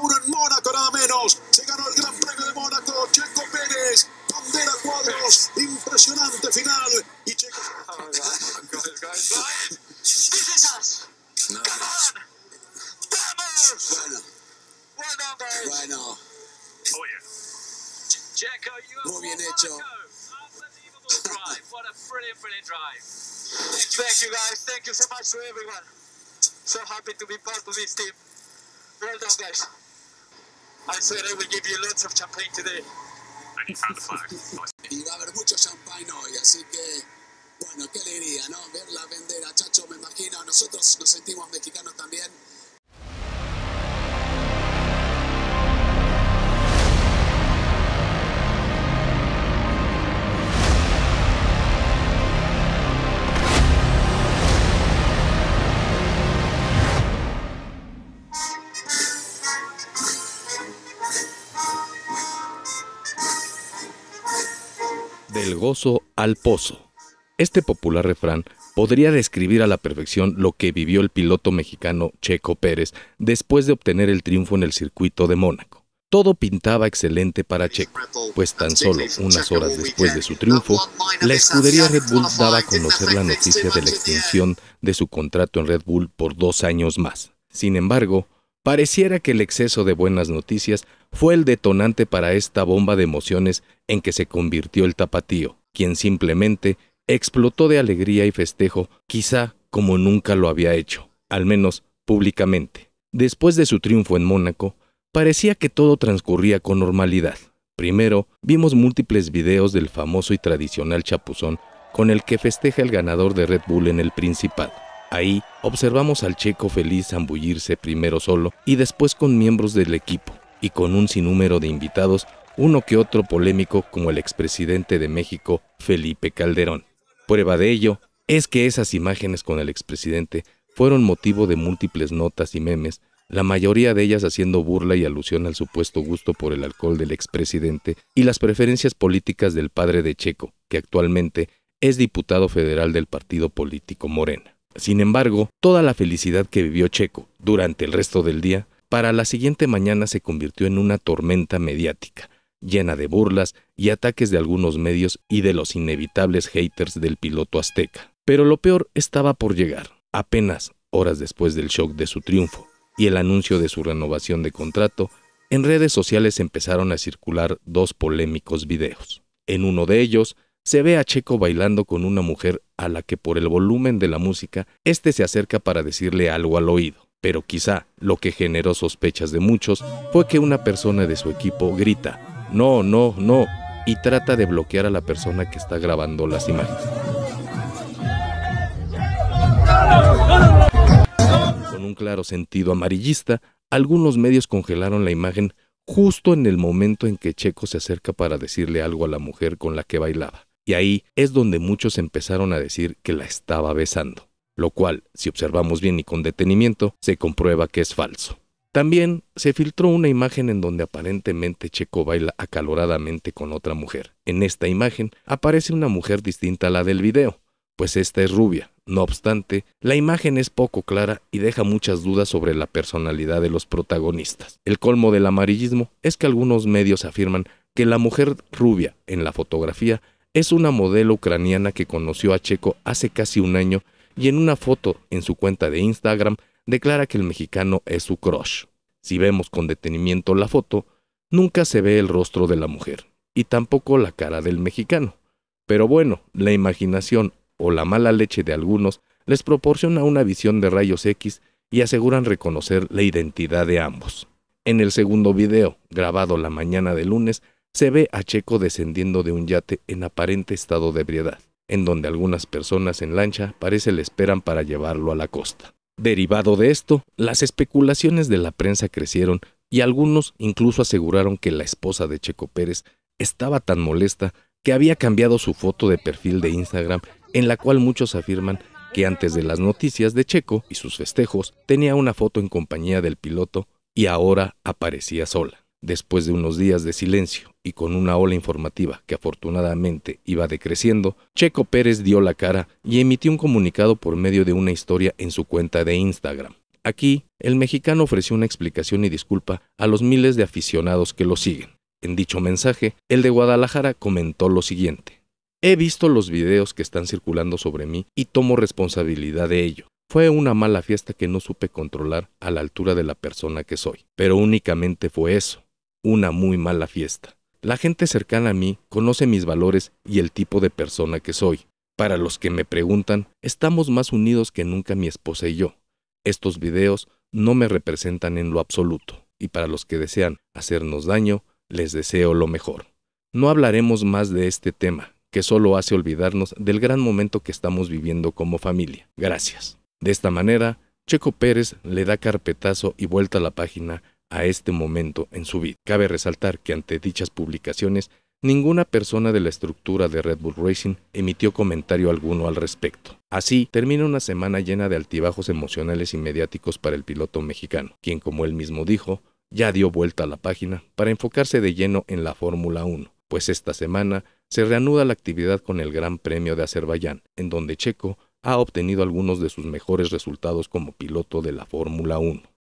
uno en Mónaco, nada menos. Se ganó el Gran Premio de Mónaco, Checo Pérez, bandera cuadros, impresionante final. Y Checo. Bueno. Muy bien hecho. Thank you, guys. Thank you so much to everyone. So happy to be part of this team. Well done, guys. I said I will give you lots of champagne today. And he found the flag. y va a haber mucho champagne hoy, así que, bueno, qué alegría, ¿no? Verla vender a Chacho, me imagino. Nosotros nos sentimos mexicanos también. Del gozo al pozo. Este popular refrán podría describir a la perfección lo que vivió el piloto mexicano Checo Pérez después de obtener el triunfo en el circuito de Mónaco. Todo pintaba excelente para Checo, pues tan solo unas horas después de su triunfo, la escudería Red Bull daba a conocer la noticia de la extinción de su contrato en Red Bull por dos años más. Sin embargo, Pareciera que el exceso de buenas noticias fue el detonante para esta bomba de emociones en que se convirtió el tapatío, quien simplemente explotó de alegría y festejo, quizá como nunca lo había hecho, al menos públicamente. Después de su triunfo en Mónaco, parecía que todo transcurría con normalidad. Primero, vimos múltiples videos del famoso y tradicional chapuzón con el que festeja el ganador de Red Bull en el Principado. Ahí observamos al checo feliz zambullirse primero solo y después con miembros del equipo y con un sinnúmero de invitados, uno que otro polémico como el expresidente de México, Felipe Calderón. Prueba de ello es que esas imágenes con el expresidente fueron motivo de múltiples notas y memes, la mayoría de ellas haciendo burla y alusión al supuesto gusto por el alcohol del expresidente y las preferencias políticas del padre de Checo, que actualmente es diputado federal del partido político Morena. Sin embargo, toda la felicidad que vivió Checo durante el resto del día, para la siguiente mañana se convirtió en una tormenta mediática, llena de burlas y ataques de algunos medios y de los inevitables haters del piloto azteca. Pero lo peor estaba por llegar, apenas horas después del shock de su triunfo y el anuncio de su renovación de contrato, en redes sociales empezaron a circular dos polémicos videos. En uno de ellos, se ve a Checo bailando con una mujer a la que por el volumen de la música, éste se acerca para decirle algo al oído. Pero quizá lo que generó sospechas de muchos fue que una persona de su equipo grita, no, no, no, y trata de bloquear a la persona que está grabando las imágenes. Con un claro sentido amarillista, algunos medios congelaron la imagen justo en el momento en que Checo se acerca para decirle algo a la mujer con la que bailaba. Y ahí es donde muchos empezaron a decir que la estaba besando, lo cual, si observamos bien y con detenimiento, se comprueba que es falso. También se filtró una imagen en donde aparentemente Checo baila acaloradamente con otra mujer. En esta imagen aparece una mujer distinta a la del video, pues esta es rubia. No obstante, la imagen es poco clara y deja muchas dudas sobre la personalidad de los protagonistas. El colmo del amarillismo es que algunos medios afirman que la mujer rubia en la fotografía es una modelo ucraniana que conoció a Checo hace casi un año y en una foto en su cuenta de Instagram declara que el mexicano es su crush. Si vemos con detenimiento la foto, nunca se ve el rostro de la mujer y tampoco la cara del mexicano. Pero bueno, la imaginación o la mala leche de algunos les proporciona una visión de rayos X y aseguran reconocer la identidad de ambos. En el segundo video, grabado la mañana de lunes, se ve a Checo descendiendo de un yate en aparente estado de ebriedad, en donde algunas personas en lancha parece le esperan para llevarlo a la costa. Derivado de esto, las especulaciones de la prensa crecieron y algunos incluso aseguraron que la esposa de Checo Pérez estaba tan molesta que había cambiado su foto de perfil de Instagram, en la cual muchos afirman que antes de las noticias de Checo y sus festejos tenía una foto en compañía del piloto y ahora aparecía sola. Después de unos días de silencio y con una ola informativa que afortunadamente iba decreciendo, Checo Pérez dio la cara y emitió un comunicado por medio de una historia en su cuenta de Instagram. Aquí, el mexicano ofreció una explicación y disculpa a los miles de aficionados que lo siguen. En dicho mensaje, el de Guadalajara comentó lo siguiente. He visto los videos que están circulando sobre mí y tomo responsabilidad de ello. Fue una mala fiesta que no supe controlar a la altura de la persona que soy, pero únicamente fue eso una muy mala fiesta. La gente cercana a mí conoce mis valores y el tipo de persona que soy. Para los que me preguntan, estamos más unidos que nunca mi esposa y yo. Estos videos no me representan en lo absoluto, y para los que desean hacernos daño, les deseo lo mejor. No hablaremos más de este tema, que solo hace olvidarnos del gran momento que estamos viviendo como familia. Gracias. De esta manera, Checo Pérez le da carpetazo y vuelta a la página a este momento en su vida. Cabe resaltar que ante dichas publicaciones, ninguna persona de la estructura de Red Bull Racing emitió comentario alguno al respecto. Así, termina una semana llena de altibajos emocionales y mediáticos para el piloto mexicano, quien, como él mismo dijo, ya dio vuelta a la página para enfocarse de lleno en la Fórmula 1, pues esta semana se reanuda la actividad con el Gran Premio de Azerbaiyán, en donde Checo ha obtenido algunos de sus mejores resultados como piloto de la Fórmula 1.